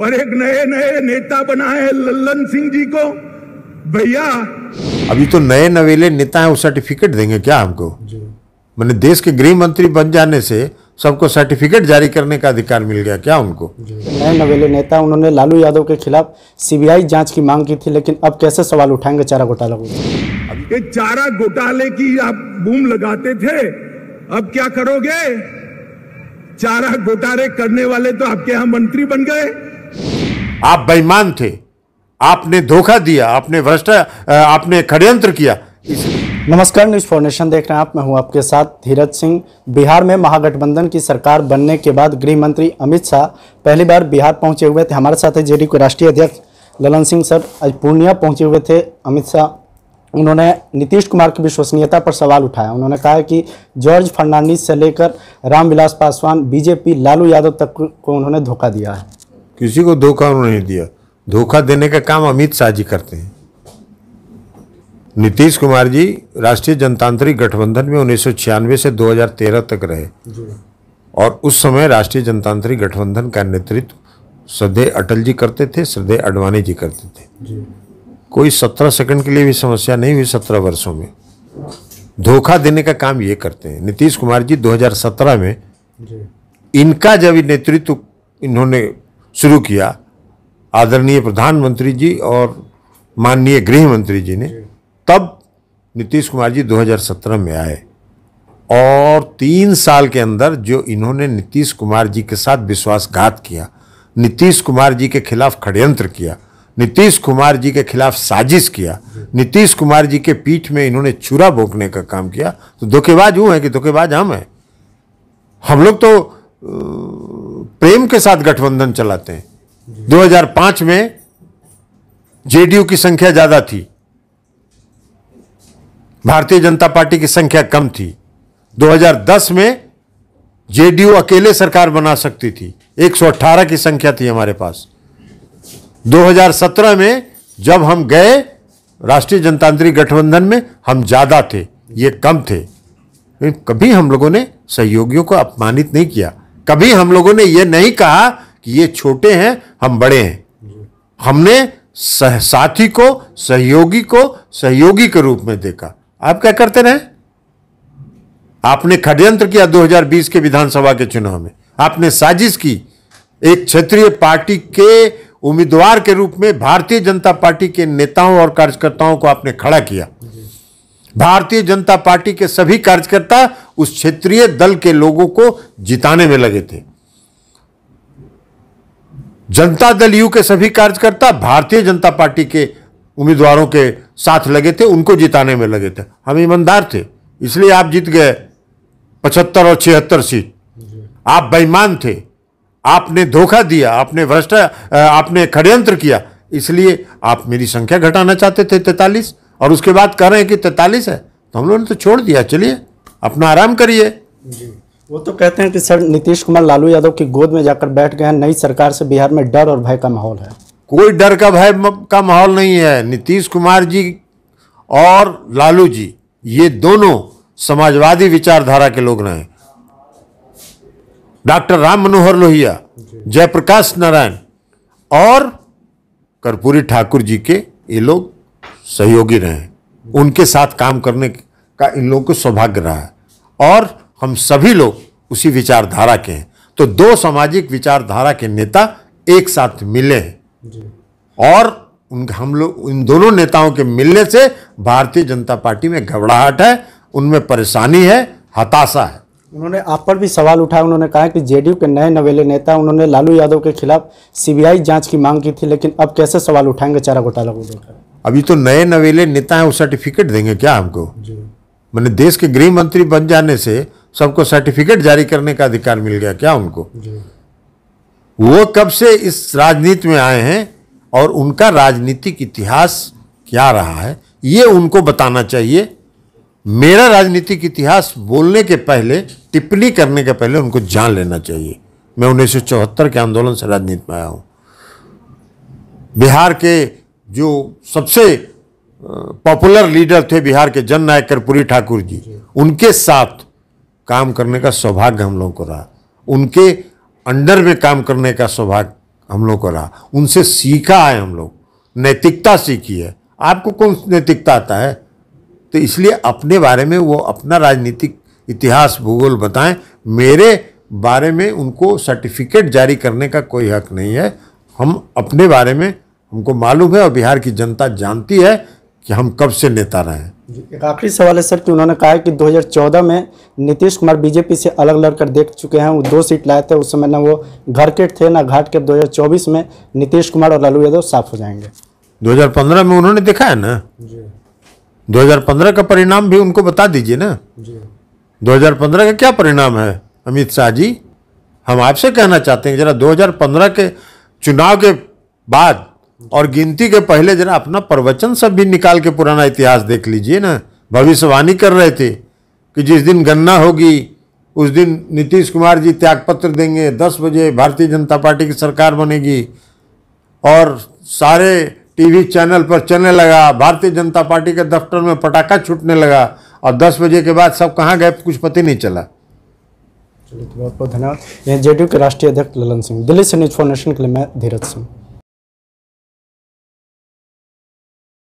और एक नए नए नेता बनाए लल्लन सिंह जी को भैया अभी तो नए नवेले नेता है वो सर्टिफिकेट देंगे क्या हमको मैंने देश के गृह मंत्री बन जाने से सबको सर्टिफिकेट जारी करने का अधिकार मिल गया क्या उनको नए नवेले नेता उन्होंने लालू यादव के खिलाफ सीबीआई जांच की मांग की थी लेकिन अब कैसे सवाल उठाएंगे चारा घोटाला को ये चारा घोटाले की आप बूम लगाते थे अब क्या करोगे चारा घोटाले करने वाले तो आपके यहाँ मंत्री बन गए आप बेईमान थे आपने धोखा दिया आपने भ्रष्टा आपने षडयंत्र किया नमस्कार न्यूज फॉर्मेशन देख रहे हैं आप मैं हूं आपके साथ धीरज सिंह बिहार में महागठबंधन की सरकार बनने के बाद गृह मंत्री अमित शाह पहली बार बिहार पहुंचे हुए थे हमारे साथ है जेडी के राष्ट्रीय अध्यक्ष ललन सिंह सर आज पूर्णिया पहुंचे हुए थे अमित शाह उन्होंने नीतीश कुमार की विश्वसनीयता पर सवाल उठाया उन्होंने कहा कि जॉर्ज फर्नांडिस से लेकर रामविलास पासवान बीजेपी लालू यादव तक को उन्होंने धोखा दिया है किसी को धोखा उन्होंने दिया धोखा देने का काम अमित शाह जी करते हैं नीतीश कुमार जी राष्ट्रीय जनतांत्रिक गठबंधन में उन्नीस से 2013 तक रहे और उस समय राष्ट्रीय जनतांत्रिक गठबंधन का नेतृत्व श्रद्धे अटल जी करते थे श्रद्धे अडवाणी जी करते थे कोई सत्रह सेकंड के लिए भी समस्या नहीं हुई सत्रह वर्षों में धोखा देने का काम ये करते हैं नीतीश कुमार जी 2017 में इनका जब नेतृत्व इन्होंने शुरू किया आदरणीय प्रधानमंत्री जी और माननीय गृह मंत्री जी ने तब नीतीश कुमार जी 2017 में आए और तीन साल के अंदर जो इन्होंने नीतीश कुमार जी के साथ विश्वासघात किया नीतीश कुमार जी के खिलाफ षडयंत्र किया नीतीश कुमार जी के खिलाफ साजिश किया नीतीश कुमार जी के पीठ में इन्होंने चूरा बोकने का काम किया तो धोखेबाज वो हैं कि धोखेबाज हम हैं हम लोग तो प्रेम के साथ गठबंधन चलाते हैं 2005 में जेडीयू की संख्या ज्यादा थी भारतीय जनता पार्टी की संख्या कम थी 2010 में जेडीयू अकेले सरकार बना सकती थी 118 की संख्या थी हमारे पास 2017 में जब हम गए राष्ट्रीय जनतांत्रिक गठबंधन में हम ज़्यादा थे ये कम थे कभी हम लोगों ने सहयोगियों को अपमानित नहीं किया कभी हम लोगों ने यह नहीं कहा कि ये छोटे हैं हम बड़े हैं हमने सह, साथी को सहयोगी को सहयोगी के रूप में देखा आप क्या करते रहे आपने षड्यंत्र किया 2020 के विधानसभा के चुनाव में आपने साजिश की एक क्षेत्रीय पार्टी के उम्मीदवार के रूप में भारतीय जनता पार्टी के नेताओं और कार्यकर्ताओं को आपने खड़ा किया भारतीय जनता पार्टी के सभी कार्यकर्ता उस क्षेत्रीय दल के लोगों को जिताने में लगे थे जनता दल यू के सभी कार्यकर्ता भारतीय जनता पार्टी के उम्मीदवारों के साथ लगे थे उनको जिताने में लगे थे हम ईमानदार थे इसलिए आप जीत गए पचहत्तर और छिहत्तर सीट आप बेईमान थे आपने धोखा दिया आपने भ्रष्टा आपने षडयंत्र किया इसलिए आप मेरी संख्या घटाना चाहते थे तैतालीस और उसके बाद कह रहे हैं कि तैतालीस है तो हम लोगों ने तो छोड़ दिया चलिए अपना आराम करिए वो तो कहते हैं कि सर नीतीश कुमार लालू यादव की गोद में जाकर बैठ गए हैं नई सरकार से बिहार में डर और भय का माहौल है कोई डर का भय का माहौल नहीं है नीतीश कुमार जी और लालू जी ये दोनों समाजवादी विचारधारा के लोग रहे डॉक्टर राम मनोहर लोहिया जयप्रकाश नारायण और कर्पूरी ठाकुर जी के ये लोग सहयोगी रहे उनके साथ काम करने का इन लोगों को सौभाग्य रहा है और हम सभी लोग उसी विचारधारा के हैं तो दो सामाजिक विचारधारा के नेता एक साथ मिले हैं और उन हम लोग इन दोनों नेताओं के मिलने से भारतीय जनता पार्टी में घबराहट है उनमें परेशानी है हताशा है उन्होंने आप पर भी सवाल उठाया उन्होंने कहा कि जेडीयू के नए नवेले नेता उन्होंने लालू यादव के खिलाफ सीबीआई जांच की मांग की थी लेकिन अब कैसे सवाल उठाएंगे चारा घोटाला को देखकर अभी तो नए नवेले नेता हैं वो सर्टिफिकेट देंगे क्या हमको मैंने देश के गृह मंत्री बन जाने से सबको सर्टिफिकेट जारी करने का अधिकार मिल गया क्या उनको वो कब से इस राजनीति में आए हैं और उनका राजनीतिक इतिहास क्या रहा है ये उनको बताना चाहिए मेरा राजनीतिक इतिहास बोलने के पहले टिप्पणी करने के पहले उनको जान लेना चाहिए मैं उन्नीस के आंदोलन से राजनीति में आया हूँ बिहार के जो सबसे पॉपुलर लीडर थे बिहार के जन नायक कर्पूरी ठाकुर जी उनके साथ काम करने का सौभाग्य हम लोगों को रहा उनके अंडर में काम करने का सौभाग्य हम लोग को रहा उनसे सीखा है हम लोग नैतिकता सीखी है आपको कौन नैतिकता आता है तो इसलिए अपने बारे में वो अपना राजनीतिक इतिहास भूगोल बताएं मेरे बारे में उनको सर्टिफिकेट जारी करने का कोई हक नहीं है हम अपने बारे में हमको मालूम है और बिहार की जनता जानती है कि हम कब से नेता रहे हैं एक आखिरी सवाल है सर कि उन्होंने कहा है कि 2014 में नीतीश कुमार बीजेपी से अलग लड़कर देख चुके हैं वो दो सीट लाए थे उस समय ना वो घर के थे ना घाट के 2024 में नीतीश कुमार और लालू यादव साफ हो जाएंगे 2015 में उन्होंने देखा है ना जी 2015 का परिणाम भी उनको बता दीजिए ना जी पंद्रह का क्या परिणाम है अमित शाह जी हम आपसे कहना चाहते हैं जरा दो के चुनाव के बाद और गिनती के पहले जरा अपना प्रवचन सब भी निकाल के पुराना इतिहास देख लीजिए ना भविष्यवाणी कर रहे थे कि जिस दिन गन्ना होगी उस दिन नीतीश कुमार जी त्यागपत्र देंगे दस बजे भारतीय जनता पार्टी की सरकार बनेगी और सारे टीवी चैनल पर चलने लगा भारतीय जनता पार्टी के दफ्तर में पटाखा छूटने लगा और दस बजे के बाद सब कहाँ गए कुछ पता नहीं चला चलिए बहुत बहुत धन्यवाद यहाँ जेडीयू के राष्ट्रीय अध्यक्ष ललन सिंह दिल्ली से न्यूज फॉर नेशन के लिए मैं धीरज सिंह